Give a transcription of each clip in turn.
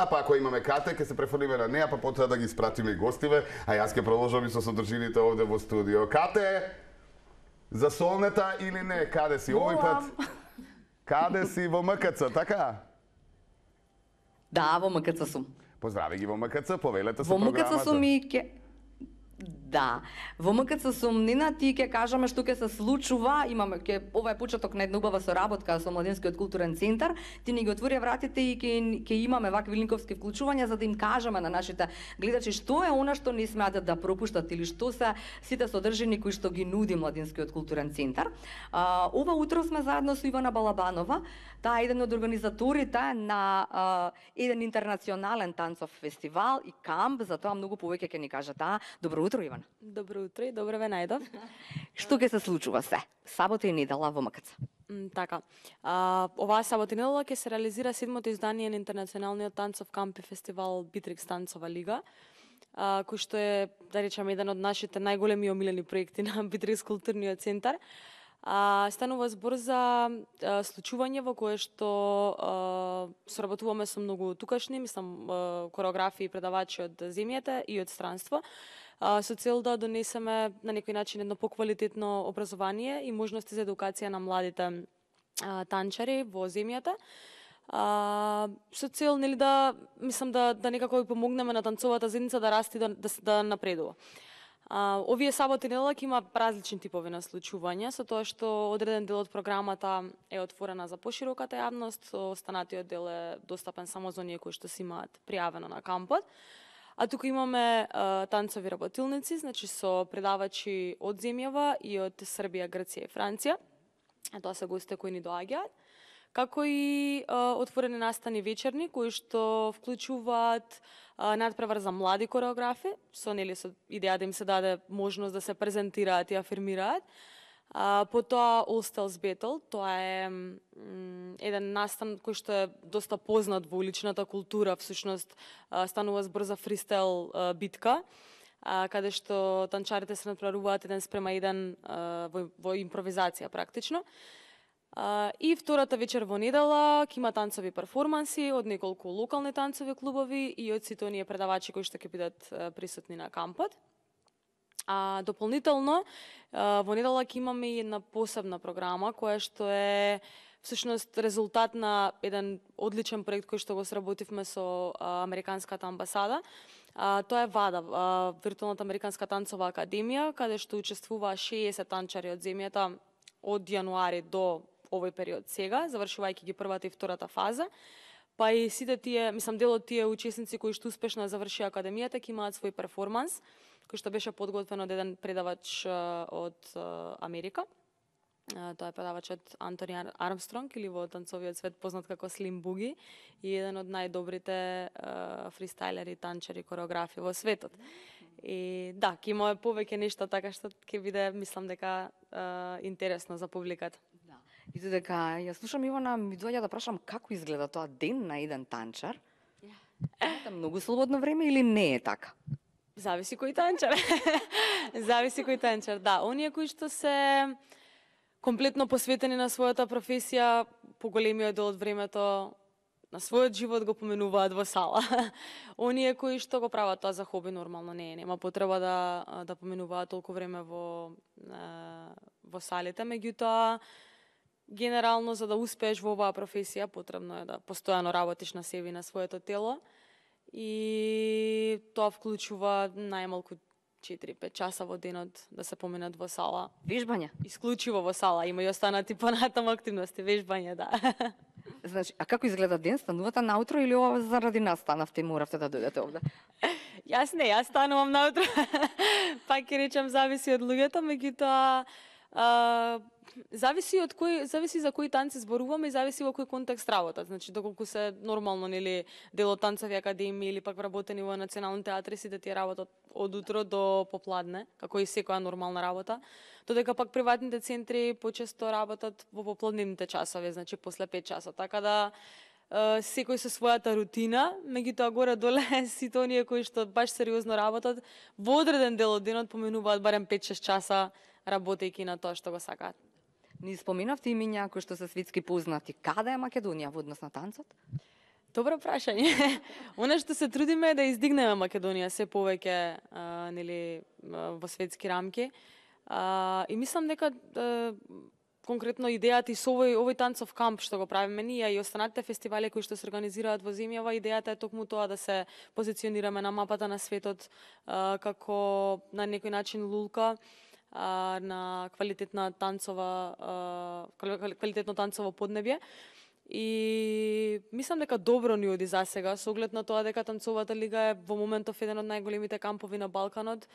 а па ако имаме кате, ќе се префрлиме на неа, па потоа да ги спратиме и гостиве, а јас ќе продолжам и со содржините овде во студио. Кате, за солнета или не, каде си овој пат? Каде си во МКЦ, така? Да, во МКЦ сум. Поздрави ги во МКЦ, повелете со во програмата. Во МКЦ сум и ке... Да. Во МКЦ Сумнина ти ќе кажаме што ќе се случува. Имаме ќе ова е почеток на една убава соработка со младинскиот културен центар. Ти ни ги отвори вратите и ќе ќе имаме вакви линковски вклучувања за да им кажеме на нашите гледачи што е она што не смеат да пропуштат или што се сите содржини кои што ги нуди младинскиот културен центар. А, ова утро сме заедно со Ивана Балабанова, таа е еден од организаторите на а, еден интернационален танцов фестивал и камп, затоа многу повеќе ќе ни каже таа. Добро утро Ивана. Ивана. Добро утро и добро ве најдов. Што ќе се случува се? Сабота и недела во МКЦ. Така. А, оваа сабота и недела ќе се реализира седмото издание на Интернационалниот танцов камп и фестивал Битрикс танцова лига, а, кој што е, да речам, еден од нашите најголеми омилени проекти на Битрикс културниот центар. А, станува збор за а, случување во кое што а, соработуваме со многу тукашни, мислам, а, кореографи и предавачи од земјата и од странство, а, со цел да донесеме на некој начин едно поквалитетно образование и можности за едукација на младите а, танчари во земјата а, со цел нели да мислам да да некако помогнеме на танцовата заедница да расти да да, да напредува. А, овие саботи и неделак има различни типови на случувања, со тоа што одреден дел од програмата е отворена за пошироката јавност, останатиот дел е достапен само за оние кои што се имаат пријавено на кампот. А туку имаме а, танцови работилници, значи со предавачи од земјава и од Србија, Грција и Франција. А тоа се гости кои ни доаѓаат како и а, отворени настани вечерни кои што вклучуваат а, надпревар за млади кореографи, со нели со идеја да им се даде можност да се презентираат и афирмираат. А, потоа All Styles Battle, тоа е м, еден настан кој што е доста познат во уличната култура, всушност а, станува збор за фристел а, битка а, каде што танчарите се надпреваруваат еден спрема еден а, во, во импровизација практично. И втората вечер во недела ќе има танцови перформанси од неколку локални танцови клубови и од сите оние предавачи кои што ќе бидат присутни на кампот. А дополнително во недела ќе имаме и една посебна програма која што е всушност резултат на еден одличен проект кој што го сработивме со Американската амбасада. А, тоа е ВАДА, а, Виртуалната Американска танцова академија, каде што учествуваа 60 танчари од земјата од јануари до овој период сега, завршувајќи ги првата и втората фаза. Па и сите тие, мислам, дел од тие учесници кои што успешно завршија академијата ќе имаат свој перформанс, кој што беше подготвен од еден предавач од Америка. Тоа е предавачот Антони Армстронг или во танцовиот свет познат како Слим Буги и еден од најдобрите фристайлери, танчери, кореографи во светот. И да, ќе има повеќе нешто така што ќе биде, мислам дека интересно за публиката. Види дека ја слушам Ивана, ми доаѓа да прашам како изгледа тоа ден на еден танчар. Yeah. многу слободно време или не е така? Зависи кој танчар. Зависи кој танчар. Да, оние кои што се комплетно посветени на својата професија, поголемиот дел од времето на својот живот го поменуваат во сала. Оние кои што го прават тоа за хоби нормално не е, нема потреба да да поменуваат толку време во во салите, меѓутоа Генерално, за да успееш во оваа професија, потребно е да постојано работиш на себе и на своето тело. И тоа вклучува најмалку 4-5 часа во денот да се поминат во сала. Вежбање? Исклучиво во сала, има и останати понатаму активности, вежбање, да. Значи, а како изгледа ден? Станувате наутро или ова заради нас станавте и моравте да дојдете овде? Јас не, јас станувам наутро. Пак ќе речам зависи од луѓето, меѓутоа А, зависи од кој зависи за кој танци зборуваме и зависи во кој контекст работат. Значи доколку се нормално нели дел од во академии или пак вработени во национални театри сите тие работат од утро до попладне, како и секоја нормална работа. Додека пак приватните центри почесто работат во попладните часови, значи после 5 часот. Така да секој со својата рутина, меѓутоа горе доле сите оние кои што баш сериозно работат, во одреден дел од денот поминуваат барем 5-6 часа работејќи на тоа што го сакаат. Ни споменавте имиња кои што се светски познати. Каде е Македонија во однос на танцот? Добро прашање. Оно што се трудиме е да издигнеме Македонија се повеќе нели во светски рамки. А, и мислам дека а, конкретно идејата и со овој овој танцов камп што го правиме ние и останатите фестивали кои што се организираат во земјава, идејата е токму тоа да се позиционираме на мапата на светот а, како на некој начин лулка а, на квалитетна танцова а, квалитетно танцово поднебје. И мислам дека добро ни оди за сега, со оглед на тоа дека танцовата лига е во моментов еден од најголемите кампови на Балканот.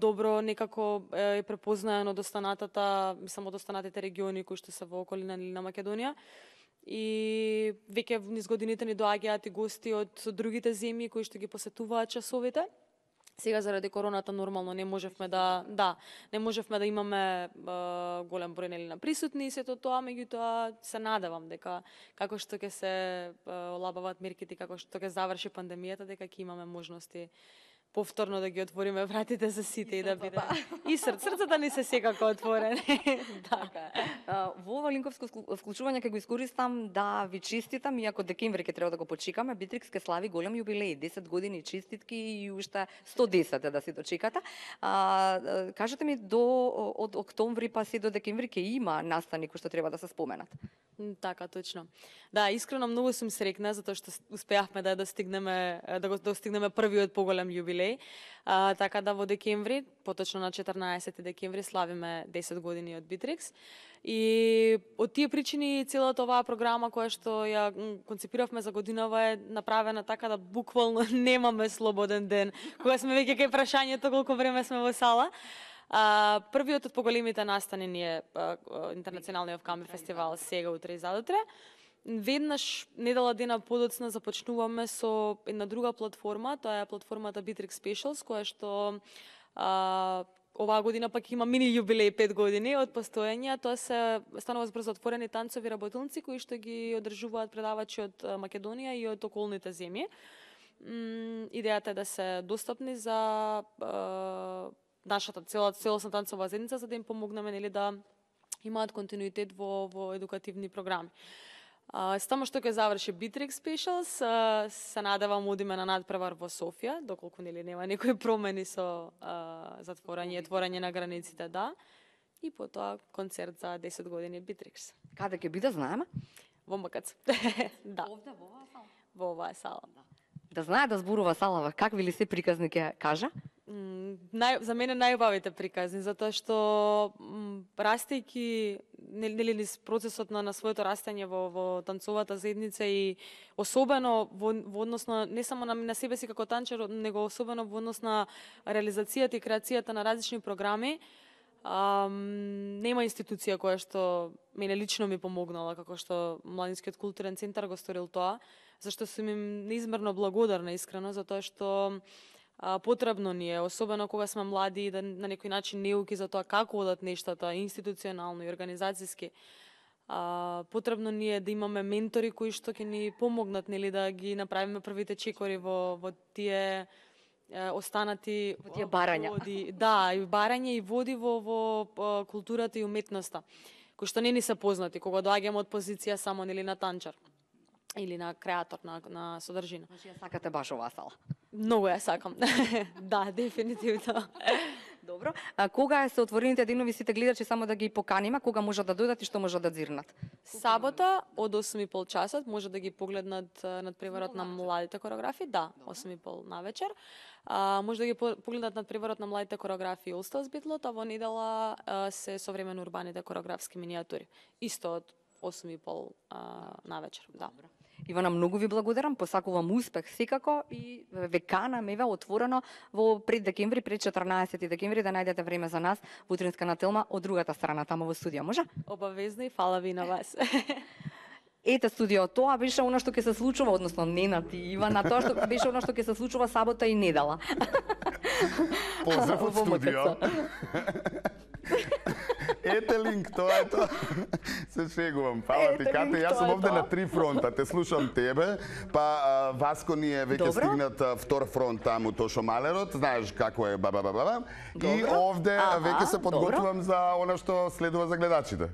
Добро некако е препознаено од останатата, мислам од останатите региони кои што се во околина на Македонија и веќе низ годините ни доаѓаат и гости од другите земји кои што ги посетуваат часовите. Сега заради короната нормално не можевме да да, не можевме да имаме е, голем број нели на присутни и сето тоа, меѓутоа се надевам дека како што ќе се е, олабават мерките, како што ќе заврши пандемијата, дека ќе имаме можности повторно да ги отвориме вратите за сите и, да па. и да биде. И срц, срцата ни се секако отворени. Така да. Во ова линковско вклучување ќе го искористам да ви честитам, иако декември ќе треба да го почекаме, Битрикс ке слави голем јубилеј, 10 години честитки и уште 110 да се дочекате. А, кажете ми до од октомври па се до декември ке има настани кои што треба да се споменат. Така, точно. Да, искрено многу сум срекна затоа што успеавме да достигнеме да го да достигнеме првиот поголем јубилеј јубилеј. А, така да во декември, поточно на 14 декември славиме 10 години од Битрикс. И од тие причини целата оваа програма која што ја концепиравме за годинава е направена така да буквално немаме слободен ден. Кога сме веќе кај прашањето колку време сме во сала. А, првиот од поголемите настани ни е Интернационалниот камби фестивал сега утре и задутре. Веднаш недела дена подоцна започнуваме со една друга платформа, тоа е платформата Bitrix Specials, која што а, оваа година пак има мини јубилеј 5 години од постоење, тоа се станува збор за отворени танцови работилници кои што ги одржуваат предавачи од Македонија и од околните земји. идејата е да се достапни за а, нашата цела целосна танцова заедница за да им помогнеме нели да имаат континуитет во во едукативни програми само што ќе заврши Битрик Specials, се надевам одиме на надпревар во Софија, доколку нели нема некои промени со затворање и отворање на границите, да. И потоа концерт за 10 години Битрикс. Каде ќе биде, знаеме? Во МКЦ. да. Овде во оваа сала. Во оваа сала. Да. Да знае да зборува Салава, какви ли се приказни ќе кажа? нај, за мене најубавите приказни, затоа што м, растејки нели низ процесот на, на своето растење во, во танцовата заедница и особено во, во однос на не само на, на себе си како танчер, него особено во однос на реализацијата и креацијата на различни програми. А, нема институција која што мене лично ми помогнала, како што Младинскиот културен центар го сторил тоа, зашто сум им неизмерно благодарна искрено за тоа што потребно ни е, особено кога сме млади и да на некој начин неуки за тоа како одат нештата институционално и организацијски. А, потребно ни е да имаме ментори кои што ќе ни помогнат нели да ги направиме првите чекори во во тие е, останати во тие барања. Води, да, и барање и води во во културата и уметноста кои што не ни се познати кога доаѓаме од позиција само нели на танчар или на креатор на на содржина. Значи ја сакате баш оваа сала. Многу ја сакам. да, дефинитивно. Добро. А кога се отворените денови сите гледачи само да ги поканима. кога можат да дојдат и што можат да дзирнат? Сабота од 8:30 часот може да ги погледнат над преварот на младите корографи, да, 8:30 на вечер. А, може да ги погледнат над преварот на младите корографи Улстас Битлот, а во недела се современо урбаните корографски минијатури. Исто од 8:30 на вечер, да. Добро. Ивана, многу ви благодарам, посакувам успех секако и ве канам еве отворено во пред декември, пред 14 декември да најдете време за нас во утринска на Телма од другата страна тамо во студио, може? Обавезно и фала ви на вас. Ете студио, тоа беше она што ќе се случува, односно не на ти, Ивана, тоа што беше она што ќе се случува сабота и недела. Поздрав од студио. Ете линк, тоа е тоа. Се шегувам. Фала ти, Кате. Јас сум овде на три фронта. Те слушам тебе, па Васко ни е веќе стигнат втор фронт таму Тошо Малерот. Знаеш како е баба баба баба. И овде веќе се подготвувам за она што следува за гледачите.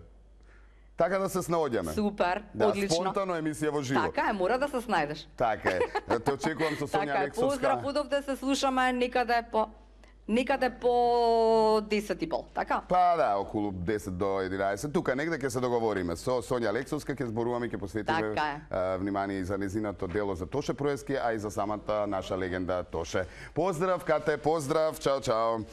Така да се снаоѓаме. Супер, да, одлично. Спонтано емисија во живо. Така е, мора да се снајдеш. Така е. Те очекувам со Сонја Алексовска. Така е, поздрав, удов да се слушаме некаде по Никаде по 10 и пол, така? Па да, околу 10 до 11. Тука негде ќе се договориме. Со Сонја Лексовска ќе зборуваме и ќе посветиме така внимание и за незиното дело за Тоше Проески, а и за самата наша легенда Тоше. Поздрав, Кате, поздрав, чао, чао.